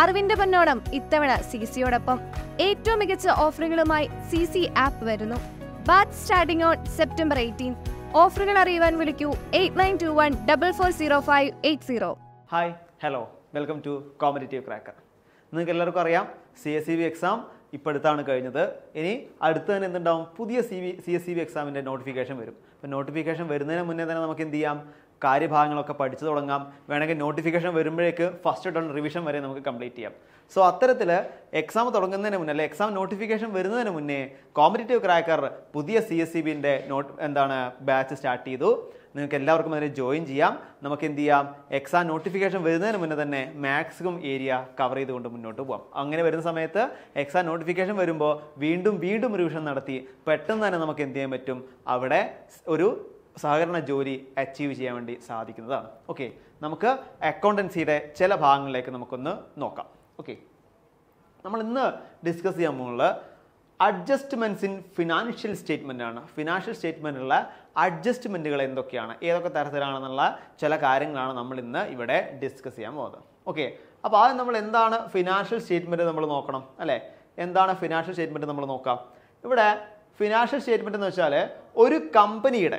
അറിവിന്റെ പൊന്നോണം ഇത്തവണ സി സിയോടൊപ്പം ഏറ്റവും മികച്ച ഓഫറുകളുമായി സി സി ആപ്പ് വരുന്നു batch starting on September eighteen ഓഫറുകൾ അറിയുവാൻ വിളിക്കൂ eight nine two one double four zero five eight zero hi hello welcome to competitive cracker നിങ്ങൾക്ക് എല്ലാവർക്കും അറിയാം C S C B exam അടുത്താണ് കഴിഞ്ഞത് ഇനി അടുത്ത് തന്നെ എന്തുണ്ടാവും പുതിയ C V C S C B എക്സാമിൻ്റെ നോട്ടിഫിക്കേഷൻ വരും അപ്പോൾ നോട്ടിഫിക്കേഷൻ വരുന്നതിന് മുന്നേ തന്നെ നമുക്ക് എന്ത് ചെയ്യാം കാര്യഭാഗങ്ങളൊക്കെ പഠിച്ചു തുടങ്ങാം വേണമെങ്കിൽ നോട്ടിഫിക്കേഷൻ വരുമ്പോഴേക്ക് ഫസ്റ്റ് ടൺ റിവിഷൻ വരെ നമുക്ക് കംപ്ലീറ്റ് ചെയ്യാം സോ അത്തരത്തിൽ എക്സാം തുടങ്ങുന്നതിന് മുന്നേ അല്ലെ എക്സാം നോട്ടിഫിക്കേഷൻ വരുന്നതിന് മുന്നേ കോമ്പറ്റേറ്റീവ് ക്രാക്കർ പുതിയ സി എസ് സി ബിൻ്റെ നോട്ട് എന്താണ് ബാച്ച് സ്റ്റാർട്ട് ചെയ്തു നിങ്ങൾക്ക് എല്ലാവർക്കും അതിനെ ജോയിൻ ചെയ്യാം നമുക്ക് എന്ത് ചെയ്യാം എക്സാം നോട്ടിഫിക്കേഷൻ വരുന്നതിന് മുന്നേ തന്നെ മാക്സിമം ഏരിയ കവർ ചെയ്തുകൊണ്ട് മുന്നോട്ട് പോകാം അങ്ങനെ വരുന്ന സമയത്ത് എക്സാം നോട്ടിഫിക്കേഷൻ വരുമ്പോൾ വീണ്ടും വീണ്ടും റിവിഷൻ നടത്തി പെട്ടെന്ന് തന്നെ നമുക്ക് എന്ത് ചെയ്യാൻ പറ്റും അവിടെ ഒരു സഹകരണ ജോലി അച്ചീവ് ചെയ്യാൻ വേണ്ടി സാധിക്കുന്നതാണ് ഓക്കെ നമുക്ക് അക്കൗണ്ടൻസിയുടെ ചില ഭാഗങ്ങളിലേക്ക് നമുക്കൊന്ന് നോക്കാം ഓക്കെ നമ്മൾ ഇന്ന് ഡിസ്കസ് ചെയ്യാൻ പോകുന്നത് അഡ്ജസ്റ്റ്മെൻറ്റ്സ് ഇൻ ഫിനാൻഷ്യൽ സ്റ്റേറ്റ്മെൻ്റ് ആണ് ഫിനാൻഷ്യൽ സ്റ്റേറ്റ്മെൻറ്റുള്ള അഡ്ജസ്റ്റ്മെൻറ്റുകൾ എന്തൊക്കെയാണ് ഏതൊക്കെ തരത്തിലാണെന്നുള്ള ചില കാര്യങ്ങളാണ് നമ്മൾ ഇന്ന് ഇവിടെ ഡിസ്കസ് ചെയ്യാൻ പോകുന്നത് ഓക്കെ അപ്പോൾ ആദ്യം നമ്മൾ എന്താണ് ഫിനാൻഷ്യൽ സ്റ്റേറ്റ്മെൻറ്റ് നമ്മൾ നോക്കണം അല്ലേ എന്താണ് ഫിനാൻഷ്യൽ സ്റ്റേറ്റ്മെൻറ്റ് നമ്മൾ നോക്കാം ഇവിടെ ഫിനാൻഷ്യൽ സ്റ്റേറ്റ്മെൻറ്റ് എന്ന് വെച്ചാൽ ഒരു കമ്പനിയുടെ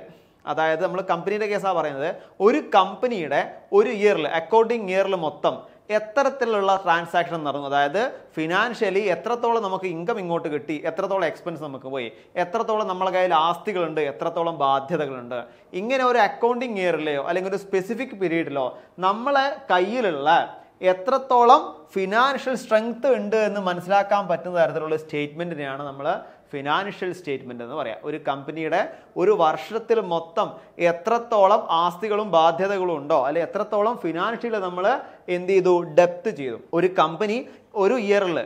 അതായത് നമ്മൾ കമ്പനിയുടെ കേസാണ് പറയുന്നത് ഒരു കമ്പനിയുടെ ഒരു ഇയറിൽ അക്കൗണ്ടിങ് ഇയറിൽ മൊത്തം എത്തരത്തിലുള്ള ട്രാൻസാക്ഷൻ നടന്നു അതായത് ഫിനാൻഷ്യലി എത്രത്തോളം നമുക്ക് ഇൻകം ഇങ്ങോട്ട് കിട്ടി എത്രത്തോളം എക്സ്പെൻസ് നമുക്ക് പോയി എത്രത്തോളം നമ്മളെ കയ്യിൽ ആസ്തികളുണ്ട് എത്രത്തോളം ബാധ്യതകളുണ്ട് ഇങ്ങനെ ഒരു അക്കൗണ്ടിങ് ഇയറിലെയോ അല്ലെങ്കിൽ ഒരു സ്പെസിഫിക് പീരീഡിലോ നമ്മളെ കയ്യിലുള്ള എത്രത്തോളം ഫിനാൻഷ്യൽ സ്ട്രെങ്ത് ഉണ്ട് എന്ന് മനസ്സിലാക്കാൻ പറ്റുന്ന തരത്തിലുള്ള സ്റ്റേറ്റ്മെൻറ്റിനെയാണ് നമ്മൾ ഫിനാൻഷ്യൽ സ്റ്റേറ്റ്മെൻ്റ് എന്ന് പറയാം ഒരു കമ്പനിയുടെ ഒരു വർഷത്തിൽ മൊത്തം എത്രത്തോളം ആസ്തികളും ബാധ്യതകളും ഉണ്ടോ അല്ലെ എത്രത്തോളം ഫിനാൻഷ്യൽ നമ്മൾ എന്ത് ചെയ്തു ഡെപ്ത് ചെയ്തു ഒരു കമ്പനി ഒരു ഇയറിൽ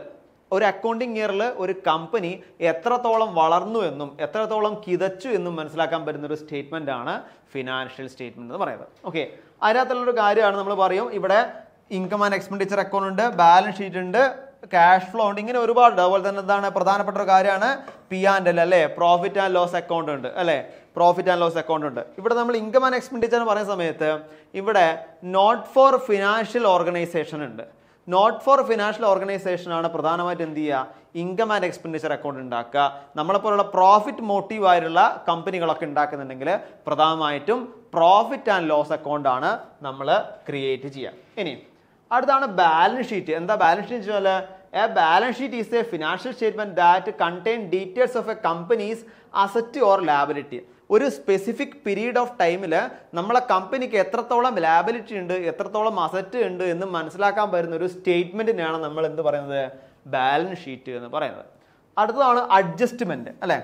ഒരു അക്കൗണ്ടിങ് ഇയറിൽ ഒരു കമ്പനി എത്രത്തോളം വളർന്നു എന്നും എത്രത്തോളം കിതച്ചു എന്നും മനസ്സിലാക്കാൻ പറ്റുന്ന ഒരു സ്റ്റേറ്റ്മെൻ്റ് ആണ് ഫിനാൻഷ്യൽ സ്റ്റേറ്റ്മെൻ്റ് എന്ന് പറയുന്നത് ഓക്കെ അതിനകത്തുള്ളൊരു കാര്യമാണ് നമ്മൾ പറയും ഇവിടെ ഇൻകം ആൻഡ് എക്സ്പെൻഡിച്ചർ അക്കൗണ്ട് ഉണ്ട് ബാലൻസ് ഷീറ്റ് ഉണ്ട് ക്യാഷ് ഫ്ലോ ഉണ്ട് ഇങ്ങനെ ഒരുപാട് അതുപോലെ തന്നെ എന്താണ് പ്രധാനപ്പെട്ട ഒരു കാര്യമാണ് പി ആൻഡ് എൽ അല്ലേ പ്രോഫിറ്റ് ആൻഡ് ലോസ് അക്കൗണ്ട് ഉണ്ട് അല്ലേ പ്രോഫിറ്റ് ആൻഡ് ലോസ് അക്കൗണ്ട് ഉണ്ട് ഇവിടെ നമ്മൾ ഇൻകം ആൻഡ് എക്സ്പെൻഡിച്ചർ എന്ന് പറയുന്ന സമയത്ത് ഇവിടെ നോട്ട് ഫോർ ഫിനാൻഷ്യൽ ഓർഗനൈസേഷൻ ഉണ്ട് നോട്ട് ഫോർ ഫിനാൻഷ്യൽ ഓർഗനൈസേഷൻ ആണ് പ്രധാനമായിട്ട് എന്ത് ചെയ്യുക ഇൻകം ആൻഡ് എക്സ്പെൻഡിച്ചർ അക്കൗണ്ട് ഉണ്ടാക്കുക നമ്മളെപ്പോലുള്ള പ്രോഫിറ്റ് ആയിട്ടുള്ള കമ്പനികളൊക്കെ ഉണ്ടാക്കുന്നുണ്ടെങ്കിൽ പ്രധാനമായിട്ടും പ്രോഫിറ്റ് ആൻഡ് ലോസ് അക്കൗണ്ട് ആണ് നമ്മൾ ക്രിയേറ്റ് ചെയ്യുക ഇനി അടുത്താണ് ബാലൻസ് ഷീറ്റ് എന്താ ബാലൻസ് ഷീറ്റ് വെച്ചാൽ a balance sheet is a financial statement that contain details of a company's asset or liability ഒരു സ്പെസിഫിക് പീരീഡ് ഓഫ് ടൈമിൽ നമ്മളെ കമ്പനിക്ക് എത്രത്തോളം ലാബിലിറ്റി ഉണ്ട് എത്രത്തോളം അസറ്റ് ഉണ്ട് എന്ന് മനസ്സിലാക്കാൻ പറ്റുന്ന ഒരു സ്റ്റേറ്റ്മെന്റിനാണ് നമ്മൾ എന്ത് പറയുന്നത് ബാലൻസ് ഷീറ്റ് എന്ന് പറയുന്നത് അടുത്തതാണ് അഡ്ജസ്റ്റ്മെന്റ് അല്ലേ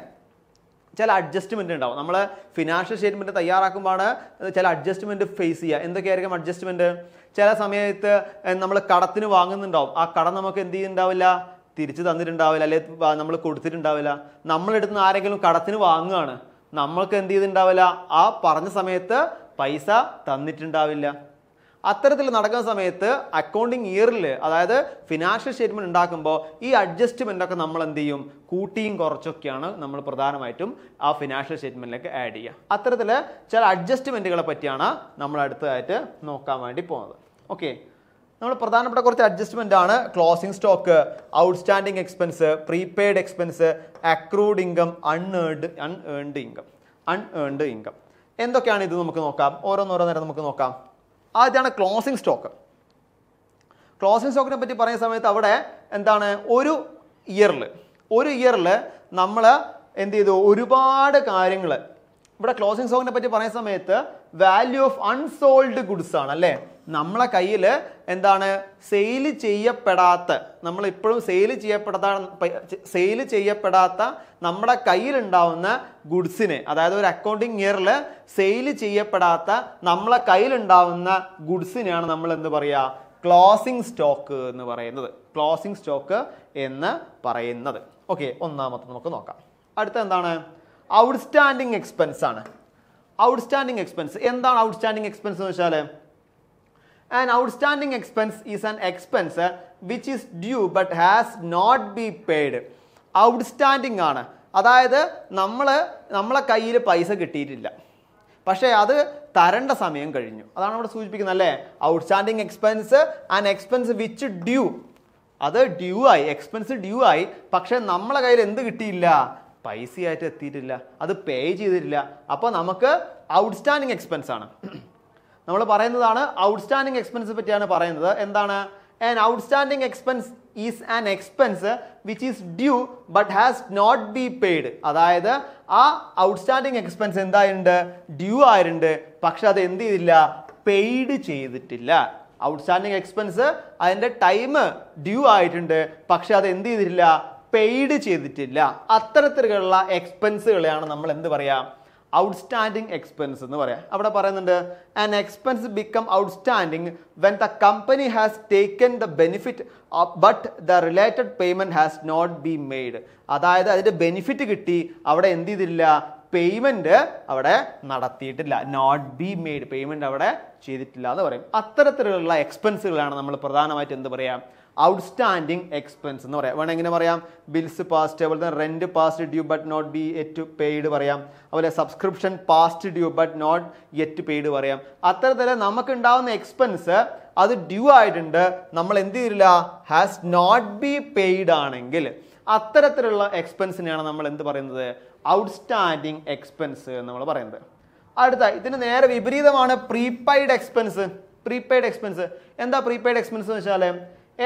ചില അഡ്ജസ്റ്റ്മെൻറ്റ് ഉണ്ടാവും നമ്മൾ ഫിനാൻഷ്യൽ സ്റ്റേറ്റ്മെൻറ്റ് തയ്യാറാക്കുമ്പോഴാണ് ചില അഡ്ജസ്റ്റ്മെൻറ്റ് ഫേസ് ചെയ്യുക എന്തൊക്കെയായിരിക്കും അഡ്ജസ്റ്റ്മെൻറ്റ് ചില സമയത്ത് നമ്മൾ കടത്തിന് വാങ്ങുന്നുണ്ടാവും ആ കടം നമുക്ക് എന്ത് ചെയ്യുന്നുണ്ടാവില്ല തിരിച്ചു തന്നിട്ടുണ്ടാവില്ല അല്ലെങ്കിൽ നമ്മൾ കൊടുത്തിട്ടുണ്ടാവില്ല നമ്മളെടുത്ത് നിന്ന് ആരെങ്കിലും കടത്തിന് വാങ്ങുകയാണ് നമ്മൾക്ക് എന്ത് ചെയ്തിട്ടുണ്ടാവില്ല ആ പറഞ്ഞ സമയത്ത് പൈസ തന്നിട്ടുണ്ടാവില്ല അത്തരത്തിൽ നടക്കുന്ന സമയത്ത് അക്കൗണ്ടിങ് ഇയറിൽ അതായത് ഫിനാൻഷ്യൽ സ്റ്റേറ്റ്മെന്റ് ഉണ്ടാക്കുമ്പോൾ ഈ അഡ്ജസ്റ്റ്മെന്റ് ഒക്കെ നമ്മൾ എന്ത് ചെയ്യും കൂട്ടിയും കുറച്ചൊക്കെയാണ് നമ്മൾ പ്രധാനമായിട്ടും ആ ഫിനാൻഷ്യൽ സ്റ്റേറ്റ്മെന്റിലേക്ക് ആഡ് ചെയ്യുക അത്തരത്തിൽ ചില അഡ്ജസ്റ്റ്മെന്റുകളെ പറ്റിയാണ് നമ്മൾ അടുത്തതായിട്ട് നോക്കാൻ വേണ്ടി പോകുന്നത് ഓക്കെ നമ്മൾ പ്രധാനപ്പെട്ട കുറച്ച് അഡ്ജസ്റ്റ്മെന്റ് ആണ് closing stock outstanding expense prepaid expense accrued income unearned unearned income unearned income എന്തൊക്കെയാണ് ഇത് നമുക്ക് നോക്കാം ഓരോന്നോരോ നേരം നമുക്ക് നോക്കാം ആദ്യമാണ് ക്ലോസിംഗ് സ്റ്റോക്ക് ക്ലോസിംഗ് സ്റ്റോക്കിനെ പറ്റി പറയുന്ന സമയത്ത് അവിടെ എന്താണ് ഒരു ഇയറിൽ ഒരു ഇയറിൽ നമ്മൾ എന്ത് ചെയ്തു ഒരുപാട് കാര്യങ്ങൾ ഇവിടെ ക്ലോസിംഗ് സ്റ്റോക്കിനെ പറ്റി പറയുന്ന സമയത്ത് വാല്യൂ ഓഫ് അൺസോൾഡ് ഗുഡ്സ് ആണ് അല്ലേ നമ്മളെ കയ്യിൽ എന്താണ് സെയിൽ ചെയ്യപ്പെടാത്ത നമ്മൾ ഇപ്പോഴും സെയിൽ ചെയ്യപ്പെടാത്ത സെയിൽ ചെയ്യപ്പെടാത്ത നമ്മുടെ കയ്യിലുണ്ടാവുന്ന ഗുഡ്സിനെ അതായത് ഒരു അക്കൗണ്ടിങ് ഇയറിൽ സെയിൽ ചെയ്യപ്പെടാത്ത നമ്മളെ കയ്യിലുണ്ടാവുന്ന ഗുഡ്സിനെയാണ് നമ്മൾ എന്ത് പറയുക ക്ലോസിംഗ് സ്റ്റോക്ക് എന്ന് പറയുന്നത് ക്ലോസിംഗ് സ്റ്റോക്ക് എന്ന് പറയുന്നത് ഓക്കെ ഒന്നാമത്തെ നമുക്ക് നോക്കാം അടുത്ത എന്താണ് ഔട്ട്സ്റ്റാൻഡിങ് എക്സ്പെൻസ് ആണ് ഔട്ട്സ്റ്റാൻഡിങ് എക്സ്പെൻസ് എന്താണ് ഔട്ട്സ്റ്റാൻഡിങ് എക്സ്പെൻസ് എന്ന് വെച്ചാൽ an outstanding expense is an expense which is due but has not be paid outstanding ആണ് അതായത് നമ്മൾ നമ്മളെ കയ്യിൽ പൈസ കിട്ടിയിട്ടില്ല പക്ഷേ അത് തരേണ്ട സമയം കഴിഞ്ഞു അതാണ് നമ്മൾ സൂചിപ്പിക്കുന്നത് അല്ലേ outstanding expense and expense which due അത് ഡ്യൂ ആയി എക്സ്പെൻസ് ഡ്യൂ ആയി പക്ഷേ നമ്മളെ കയ്യിൽ എന്ത് കിട്ടിയില്ല പൈസ ആയിട്ട് എത്തിയിട്ടില്ല അത് പേ ചെയ്തിട്ടില്ല അപ്പോൾ നമുക്ക് ഔട്ട്സ്റ്റാൻഡിങ് എക്സ്പെൻസ് ആണ് നമ്മൾ പറയുന്നതാണ് ഔട്ട്സ്റ്റാൻഡിങ് എക്സ്പെൻസ് പറ്റിയാണ് പറയുന്നത് എന്താണ് an outstanding expense is an expense which is due but has not be paid അതായത് ആ ഔട്ട്സ്റ്റാൻഡിങ് എക്സ്പെൻസ് എന്തായിട്ടുണ്ട് ഡ്യൂ ആയിട്ടുണ്ട് പക്ഷെ അത് എന്ത് ചെയ്തില്ല പെയ്ഡ് ചെയ്തിട്ടില്ല ഔട്ട്സ്റ്റാൻഡിങ് എക്സ്പെൻസ് അതിൻ്റെ ടൈം ഡ്യൂ ആയിട്ടുണ്ട് പക്ഷെ അത് എന്ത് ചെയ്തിട്ടില്ല പെയ്ഡ് ചെയ്തിട്ടില്ല അത്തരത്തിലുള്ള എക്സ്പെൻസുകളെയാണ് നമ്മൾ എന്ത് പറയുക ഔട്ട്സ്റ്റാൻഡിങ് എക്സ്പെൻസ് എന്ന് പറയാം അവിടെ പറയുന്നുണ്ട് an expense become outstanding when the company has taken the benefit but the related payment has not be made അതായത് അതിൻ്റെ ബെനിഫിറ്റ് കിട്ടി അവിടെ എന്ത് ചെയ്തില്ല പേയ്മെൻറ്റ് അവിടെ നടത്തിയിട്ടില്ല നോട്ട് ബി മെയ്ഡ് പേയ്മെൻറ്റ് അവിടെ ചെയ്തിട്ടില്ല എന്ന് പറയും അത്തരത്തിലുള്ള എക്സ്പെൻസുകളാണ് നമ്മൾ പ്രധാനമായിട്ട് എന്ത് പറയാം ഔട്ട്സ്റ്റാൻഡിങ് എക്സ്പെൻസ് എന്ന് പറയാം വേണം എങ്ങനെ പറയാം ബിൽസ് പാസ്റ്റ് അതുപോലെ തന്നെ rent past due but not be yet paid പറയാം അതുപോലെ subscription past due but not yet paid പറയാം അത്തരത്തിൽ നമുക്ക് ഉണ്ടാകുന്ന എക്സ്പെൻസ് അത് ഡ്യൂ ആയിട്ടുണ്ട് നമ്മൾ എന്ത് ചെയ്തില്ല ഹാസ് നോട്ട് ബി പെയ്ഡ് ആണെങ്കിൽ അത്തരത്തിലുള്ള എക്സ്പെൻസിനെയാണ് നമ്മൾ എന്ത് പറയുന്നത് ഔട്ട്സ്റ്റാൻഡിങ് എക്സ്പെൻസ് നമ്മൾ പറയുന്നത് അടുത്ത ഇതിന് നേരെ വിപരീതമാണ് പ്രീപെയ്ഡ് എക്സ്പെൻസ് പ്രീപെയ്ഡ് എക്സ്പെൻസ് എന്താ പ്രീപെയ്ഡ് എക്സ്പെൻസ് എന്ന് വെച്ചാൽ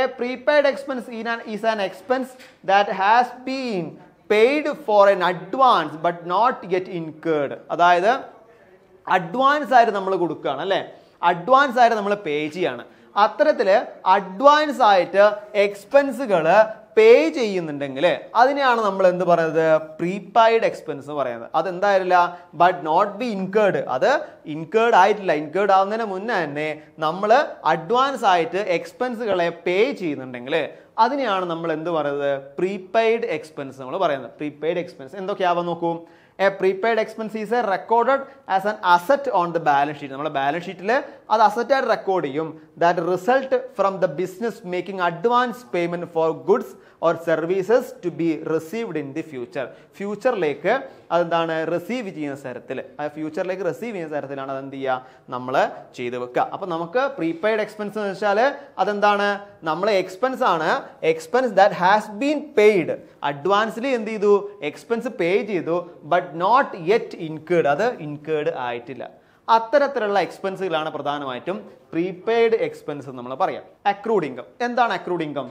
a prepaid expense is an expense that has been paid for in advance but not get incurred അതായത് അഡ്വാൻസ് ആയിട്ട് നമ്മൾ കൊടുക്കുകയാണ് അല്ലേ അഡ്വാൻസ് ആയിട്ട് നമ്മൾ പേ ചെയ്യാണ് അത്തരത്തിൽ അഡ്വാൻസ് ആയിട്ട് എക്സ്പെൻസുകൾ പേ ചെയ്യുന്നുണ്ടെങ്കിൽ അതിനെയാണ് നമ്മൾ എന്ത് പറയുന്നത് പ്രീപെയ്ഡ് എക്സ്പെൻസ് എന്ന് പറയുന്നത് അതെന്തായിരുന്നില്ല ബട്ട് നോട്ട് ബി ഇൻകേർഡ് അത് ഇൻകേർഡ് ആയിട്ടില്ല ഇൻകേർഡ് ആവുന്നതിന് മുന്നേ തന്നെ നമ്മൾ അഡ്വാൻസ് ആയിട്ട് എക്സ്പെൻസുകളെ പേ ചെയ്യുന്നുണ്ടെങ്കിൽ അതിനെയാണ് നമ്മൾ എന്ത് പറയുന്നത് പ്രീപെയ്ഡ് എക്സ്പെൻസ് നമ്മൾ പറയുന്നത് പ്രീപെയ്ഡ് എക്സ്പെൻസ് എന്തൊക്കെയാവാൻ നോക്കൂ a prepaid expense is a recorded as an asset on the balance sheet നമ്മുടെ ബാലൻസ് ഷീറ്റിൽ അത് അസറ്റായിട്ട് റെക്കോർഡ് ചെയ്യും that result from the business making advance payment for goods or services to be received in the future ഫ്യൂച്ചറിലേക്ക് അതെന്താണ് receive ചെയ്യുന്ന തരത്തിൽ ആ ഫ്യൂച്ചറിലേക്ക് റിസീവ് ചെയ്യുന്ന തരത്തിലാണ് അത് എന്ത് ചെയ്യുക നമ്മൾ ചെയ്തു വെക്കുക അപ്പം നമുക്ക് പ്രീപെയ്ഡ് എക്സ്പെൻസ് എന്ന് വെച്ചാൽ അതെന്താണ് നമ്മൾ എക്സ്പെൻസ് ആണ് expense that has been paid അഡ്വാൻസിൽ എന്ത് ചെയ്തു എക്സ്പെൻസ് പേ ചെയ്തു but but not yet incurred അത് ഇൻകേർഡ് ആയിട്ടില്ല അത്തരത്തിലുള്ള എക്സ്പെൻസുകളാണ് പ്രധാനമായിട്ടും പ്രീപെയ്ഡ് എക്സ്പെൻസ് നമ്മൾ പറയാം അക്രൂഡ് ഇൻകം എന്താണ് accrued income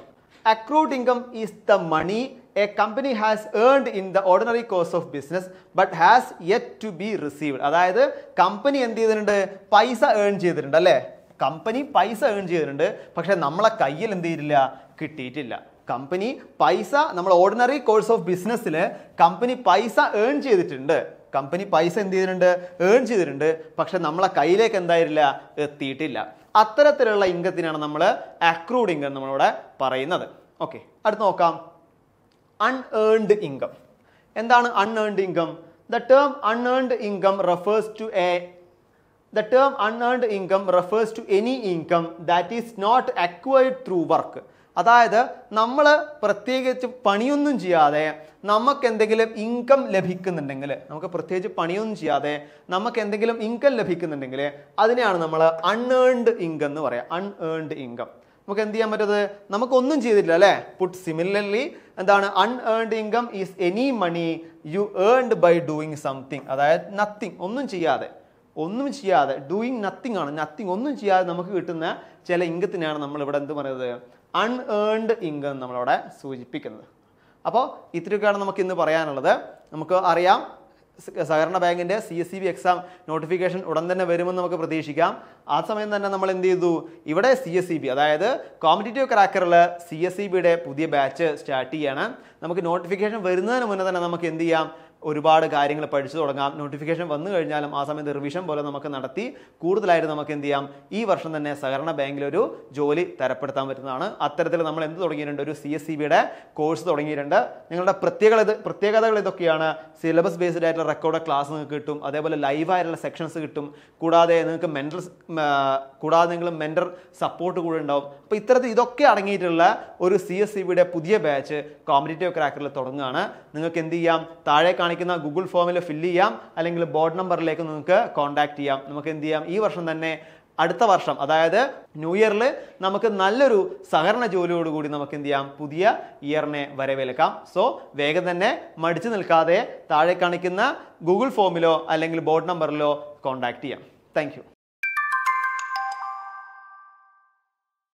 accrued income is the money a company has earned in the ordinary course of business but has yet to be received അതായത് company എന്ത് ചെയ്തിട്ടുണ്ട് പൈസ ഏൺ ചെയ്തിട്ടുണ്ട് അല്ലേ കമ്പനി പൈസ ഏൺ ചെയ്തിട്ടുണ്ട് പക്ഷെ നമ്മളെ കയ്യിൽ എന്ത് ചെയ്തിട്ടില്ല കിട്ടിയിട്ടില്ല കമ്പനി പൈസ നമ്മൾ ഓർഡിനറി കോഴ്സ് ഓഫ് ബിസിനസ്സിൽ കമ്പനി പൈസ ഏൺ ചെയ്തിട്ടുണ്ട് കമ്പനി പൈസ എന്ത് ചെയ്തിട്ടുണ്ട് ഏൺ ചെയ്തിട്ടുണ്ട് പക്ഷെ നമ്മളെ കയ്യിലേക്ക് എന്തായില്ല എത്തിയിട്ടില്ല അത്തരത്തിലുള്ള ഇംഗത്തിനാണ് നമ്മൾ അക്രൂഡ് ഇൻകം നമ്മളിവിടെ പറയുന്നത് ഓക്കെ അടുത്ത് നോക്കാം അൺഏൺഡ് ഇൻകം എന്താണ് unearned income the term unearned income refers to a the term unearned income refers to any income that is not acquired through work അതായത് നമ്മൾ പ്രത്യേകിച്ച് പണിയൊന്നും ചെയ്യാതെ നമുക്ക് എന്തെങ്കിലും ഇൻകം ലഭിക്കുന്നുണ്ടെങ്കിൽ നമുക്ക് പ്രത്യേകിച്ച് പണിയൊന്നും ചെയ്യാതെ നമുക്ക് എന്തെങ്കിലും ഇൻകം ലഭിക്കുന്നുണ്ടെങ്കിൽ അതിനെയാണ് നമ്മൾ അൺഏൺഡ് ഇൻകം എന്ന് പറയാം അൺഏൺഡ് ഇൻകം നമുക്ക് എന്ത് ചെയ്യാൻ നമുക്ക് നമുക്കൊന്നും ചെയ്തിട്ടില്ല അല്ലേ പുട്ട് സിമിലർലി എന്താണ് unearned income is any money you earned by doing something അതായത് നത്തിങ് ഒന്നും ചെയ്യാതെ ഒന്നും ചെയ്യാതെ ഡൂയിങ് നത്തിങ് ആണ് നത്തിങ് ഒന്നും ചെയ്യാതെ നമുക്ക് കിട്ടുന്ന ചില ഇംഗത്തിനെയാണ് നമ്മൾ ഇവിടെ എന്ത് പറയുന്നത് അൺഏൺഡ് ഇംഗം നമ്മളവിടെ സൂചിപ്പിക്കുന്നത് അപ്പോൾ ഇത്രയൊക്കെയാണ് നമുക്ക് ഇന്ന് പറയാനുള്ളത് നമുക്ക് അറിയാം സഹകരണ ബാങ്കിൻ്റെ C S C B exam notification ഉടൻ തന്നെ വരുമെന്ന് നമുക്ക് പ്രതീക്ഷിക്കാം ആ സമയം തന്നെ നമ്മൾ എന്ത് ചെയ്തു ഇവിടെ സി എസ് സി ബി അതായത് കോമ്പറ്റേറ്റീവ് ക്രാക്കറിൽ സി എസ് സി ബിയുടെ പുതിയ ബാച്ച് സ്റ്റാർട്ട് ചെയ്യാണ് നമുക്ക് നോട്ടിഫിക്കേഷൻ വരുന്നതിന് മുന്നേ തന്നെ നമുക്ക് എന്ത് ചെയ്യാം ഒരുപാട് കാര്യങ്ങൾ പഠിച്ചു തുടങ്ങാം നോട്ടിഫിക്കേഷൻ വന്നു കഴിഞ്ഞാലും ആ സമയത്ത് റിവിഷൻ പോലെ നമുക്ക് നടത്തി കൂടുതലായിട്ട് നമുക്ക് എന്ത് ചെയ്യാം ഈ വർഷം തന്നെ സഹകരണ ബാങ്കിലൊരു ജോലി തരപ്പെടുത്താൻ പറ്റുന്നതാണ് അത്തരത്തിൽ നമ്മൾ എന്ത് തുടങ്ങിയിട്ടുണ്ട് ഒരു സി എസ് സി ബിയുടെ കോഴ്സ് തുടങ്ങിയിട്ടുണ്ട് നിങ്ങളുടെ പ്രത്യേകത പ്രത്യേകതകൾ ഇതൊക്കെയാണ് സിലബസ് ബേസ്ഡ് ആയിട്ടുള്ള റെക്കോർഡ് ക്ലാസ് നിങ്ങൾക്ക് കിട്ടും അതേപോലെ ലൈവായിട്ടുള്ള സെക്ഷൻസ് കിട്ടും കൂടാതെ നിങ്ങൾക്ക് മെൻ്റൽ കൂടാതെ നിങ്ങൾ മെൻ്റർ സപ്പോർട്ട് കൂടെ ഉണ്ടാവും അപ്പോൾ ഇത്തരത്തിൽ ഇതൊക്കെ അടങ്ങിയിട്ടുള്ള ഒരു സി എസ് സി ബിയുടെ പുതിയ ബാച്ച് കോമ്പറ്റേറ്റീവ് ക്രാക്കറിൽ തുടങ്ങുകയാണ് നിങ്ങൾക്ക് എന്ത് ചെയ്യാം താഴെ കാണിക്കുന്ന കാണിക്കുന്ന ഗൂഗിൾ ഫോമിൽ ഫില്ല് ചെയ്യാം അല്ലെങ്കിൽ ബോർഡ് നമ്പറിലേക്ക് നിങ്ങൾക്ക് കോൺടാക്ട് ചെയ്യാം നമുക്ക് എന്ത് ചെയ്യാം ഈ വർഷം തന്നെ അടുത്ത വർഷം അതായത് ന്യൂ ഇയറിൽ നമുക്ക് നല്ലൊരു സഹകരണ ജോലിയോടുകൂടി നമുക്ക് എന്ത് ചെയ്യാം പുതിയ ഇയറിനെ വരവേൽക്കാം സോ വേഗം തന്നെ മടിച്ചു നിൽക്കാതെ താഴെ കാണിക്കുന്ന ഗൂഗിൾ ഫോമിലോ അല്ലെങ്കിൽ ബോർഡ് നമ്പറിലോ കോൺടാക്ട് ചെയ്യാം താങ്ക്